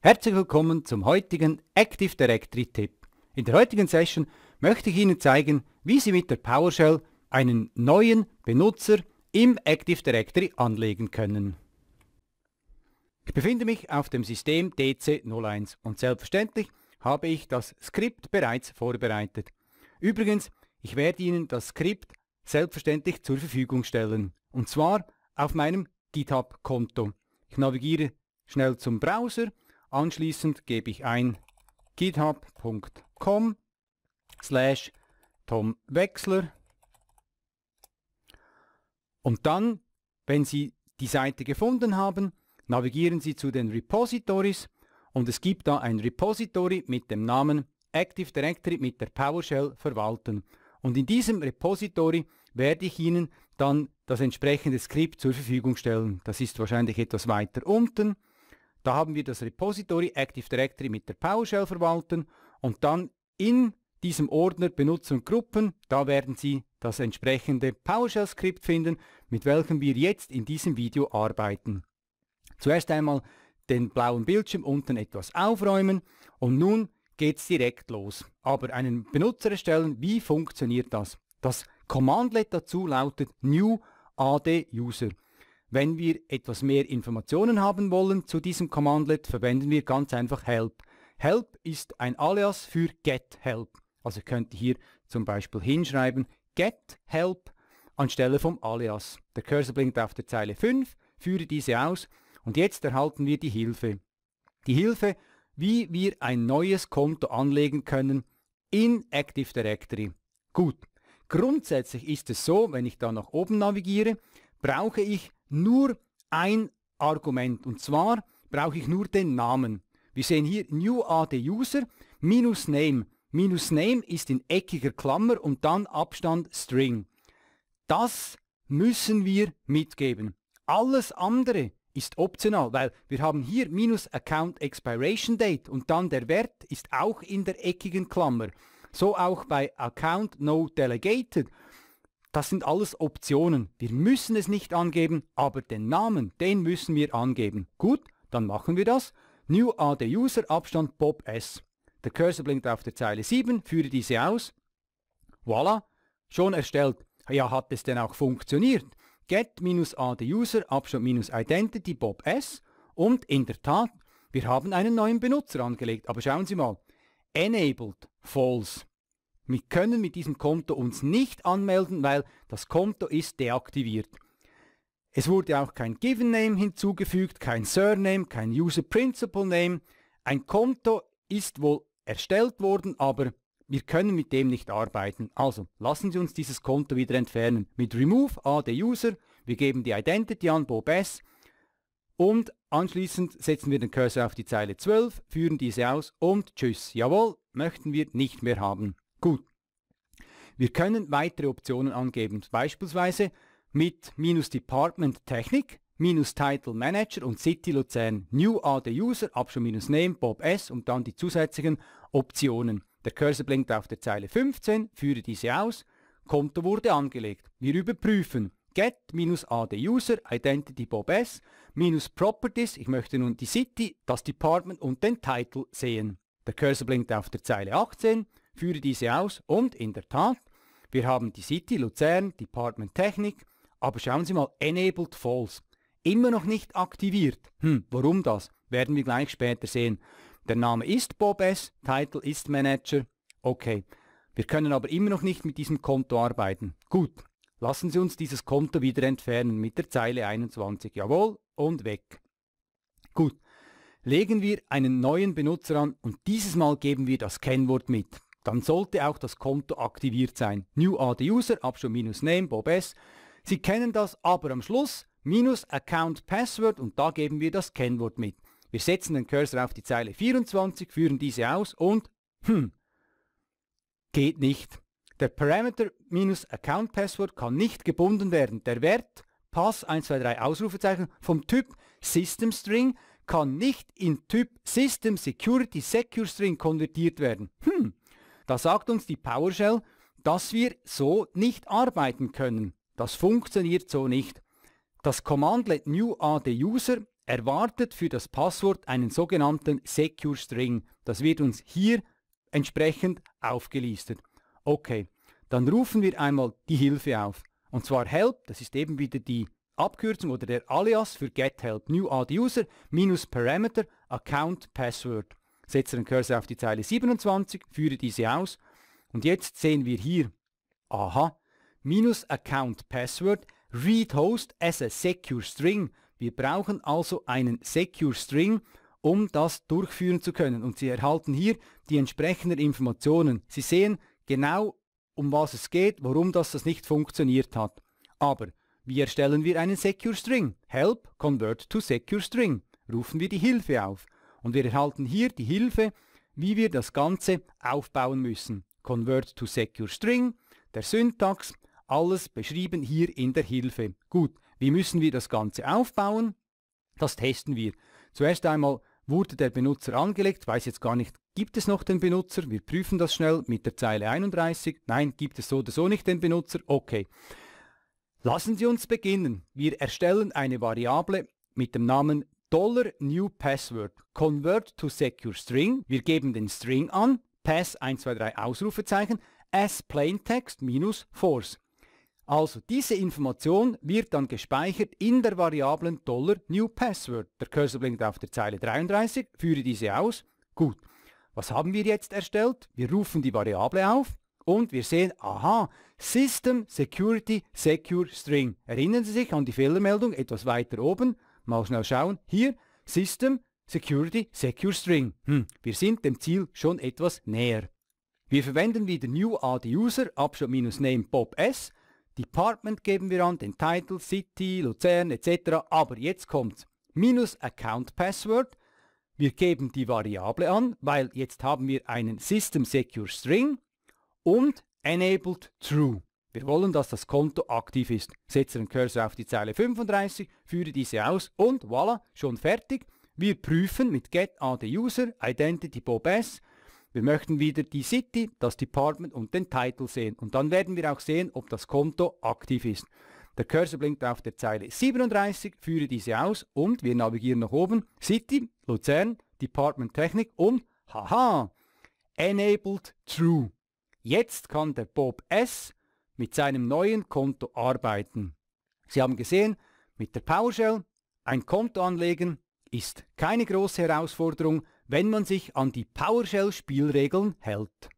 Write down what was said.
Herzlich willkommen zum heutigen Active Directory Tipp. In der heutigen Session möchte ich Ihnen zeigen, wie Sie mit der PowerShell einen neuen Benutzer im Active Directory anlegen können. Ich befinde mich auf dem System DC01 und selbstverständlich habe ich das Skript bereits vorbereitet. Übrigens, ich werde Ihnen das Skript selbstverständlich zur Verfügung stellen und zwar auf meinem GitHub-Konto. Ich navigiere schnell zum Browser Anschließend gebe ich ein github.com slash tomwechsler und dann, wenn Sie die Seite gefunden haben, navigieren Sie zu den Repositories und es gibt da ein Repository mit dem Namen Active Directory mit der PowerShell verwalten. Und in diesem Repository werde ich Ihnen dann das entsprechende Skript zur Verfügung stellen. Das ist wahrscheinlich etwas weiter unten. Da haben wir das Repository Active Directory mit der PowerShell verwalten und dann in diesem Ordner Benutzer Gruppen, da werden Sie das entsprechende PowerShell-Skript finden, mit welchem wir jetzt in diesem Video arbeiten. Zuerst einmal den blauen Bildschirm unten etwas aufräumen und nun geht es direkt los. Aber einen Benutzer erstellen, wie funktioniert das? Das Commandlet dazu lautet new AD user. Wenn wir etwas mehr Informationen haben wollen zu diesem Commandlet, verwenden wir ganz einfach help. Help ist ein Alias für get help. Also könnt ihr hier zum Beispiel hinschreiben get help anstelle vom Alias. Der Cursor blinkt auf der Zeile 5, führe diese aus und jetzt erhalten wir die Hilfe. Die Hilfe, wie wir ein neues Konto anlegen können in Active Directory. Gut, grundsätzlich ist es so, wenn ich da nach oben navigiere, brauche ich nur ein Argument. Und zwar brauche ich nur den Namen. Wir sehen hier new AD user minus name. Minus name ist in eckiger Klammer und dann Abstand string. Das müssen wir mitgeben. Alles andere ist optional, weil wir haben hier minus account expiration date und dann der Wert ist auch in der eckigen Klammer. So auch bei account no delegated das sind alles Optionen. Wir müssen es nicht angeben, aber den Namen, den müssen wir angeben. Gut, dann machen wir das. New AD User Abstand Bob S. Der Cursor blinkt auf der Zeile 7, führe diese aus. Voila, schon erstellt. Ja, hat es denn auch funktioniert? Get-AD-User Abstand-Identity Bob S. Und in der Tat, wir haben einen neuen Benutzer angelegt. Aber schauen Sie mal, enabled false. Wir können mit diesem Konto uns nicht anmelden, weil das Konto ist deaktiviert. Es wurde auch kein Given Name hinzugefügt, kein Surname, kein User Principal Name. Ein Konto ist wohl erstellt worden, aber wir können mit dem nicht arbeiten. Also lassen Sie uns dieses Konto wieder entfernen. Mit Remove AD User, wir geben die Identity an Bob S. Und anschließend setzen wir den Cursor auf die Zeile 12, führen diese aus und tschüss. Jawohl, möchten wir nicht mehr haben. Gut. Wir können weitere Optionen angeben, beispielsweise mit minus Department Technik, minus Title Manager und City Luzern, New AD User, Option minus Name, Bob S und dann die zusätzlichen Optionen. Der Cursor blinkt auf der Zeile 15, führe diese aus, Konto wurde angelegt. Wir überprüfen get minus AD User, Identity Bob S, minus Properties, ich möchte nun die City, das Department und den Title sehen. Der Cursor blinkt auf der Zeile 18, führe diese aus und in der Tat, wir haben die City, Luzern, Department Technik, aber schauen Sie mal, Enabled Falls, Immer noch nicht aktiviert. Hm, warum das? Werden wir gleich später sehen. Der Name ist Bob S., Titel ist Manager. Okay. Wir können aber immer noch nicht mit diesem Konto arbeiten. Gut. Lassen Sie uns dieses Konto wieder entfernen mit der Zeile 21. Jawohl. Und weg. Gut. Legen wir einen neuen Benutzer an und dieses Mal geben wir das Kennwort mit. Dann sollte auch das Konto aktiviert sein. New Add User, Abschluss minus Name, Bob S. Sie kennen das, aber am Schluss minus Account Password und da geben wir das Kennwort mit. Wir setzen den Cursor auf die Zeile 24, führen diese aus und hm, geht nicht. Der Parameter minus Account Password kann nicht gebunden werden. Der Wert Pass 123 Ausrufezeichen vom Typ System String kann nicht in Typ System Security Secure String konvertiert werden. Hm, da sagt uns die PowerShell, dass wir so nicht arbeiten können. Das funktioniert so nicht. Das Commandlet new add user erwartet für das Passwort einen sogenannten secure string. Das wird uns hier entsprechend aufgelistet. Okay, dann rufen wir einmal die Hilfe auf. Und zwar help, das ist eben wieder die Abkürzung oder der Alias für get help new add user minus parameter account password setze den Cursor auf die Zeile 27, führe diese aus und jetzt sehen wir hier, aha, minus Account Password, Read Host as a Secure String. Wir brauchen also einen Secure String, um das durchführen zu können. Und Sie erhalten hier die entsprechenden Informationen. Sie sehen genau, um was es geht, warum das, das nicht funktioniert hat. Aber wie erstellen wir einen Secure String? Help Convert to Secure String. Rufen wir die Hilfe auf. Und wir erhalten hier die Hilfe, wie wir das Ganze aufbauen müssen. Convert to Secure String, der Syntax, alles beschrieben hier in der Hilfe. Gut, wie müssen wir das Ganze aufbauen? Das testen wir. Zuerst einmal wurde der Benutzer angelegt, weiß jetzt gar nicht, gibt es noch den Benutzer? Wir prüfen das schnell mit der Zeile 31. Nein, gibt es so oder so nicht den Benutzer? Okay. Lassen Sie uns beginnen. Wir erstellen eine Variable mit dem Namen Dollar New Password. Convert to Secure String. Wir geben den String an. Pass 123 Ausrufezeichen. As Plain minus Force. Also diese Information wird dann gespeichert in der Variablen Dollar New Password. Der Cursor blinkt auf der Zeile 33. Führe diese aus. Gut. Was haben wir jetzt erstellt? Wir rufen die Variable auf und wir sehen, aha, System Security Secure String. Erinnern Sie sich an die Fehlermeldung etwas weiter oben? Mal schnell schauen. Hier, System, Security, Secure String. Hm, wir sind dem Ziel schon etwas näher. Wir verwenden wieder new add user, Abschnitt-name Bob S. Department geben wir an, den Title, City, Luzern etc. Aber jetzt kommt's. Minus Account Password. Wir geben die Variable an, weil jetzt haben wir einen System Secure String und enabled true. Wir wollen, dass das Konto aktiv ist. Setze den Cursor auf die Zeile 35, führe diese aus und voilà, schon fertig. Wir prüfen mit get add user, identity Bob S. Wir möchten wieder die City, das Department und den Title sehen. Und dann werden wir auch sehen, ob das Konto aktiv ist. Der Cursor blinkt auf der Zeile 37, führe diese aus und wir navigieren nach oben. City, Luzern, Department Technik und haha, enabled true. Jetzt kann der Bob S mit seinem neuen Konto arbeiten. Sie haben gesehen, mit der PowerShell ein Konto anlegen ist keine große Herausforderung, wenn man sich an die PowerShell-Spielregeln hält.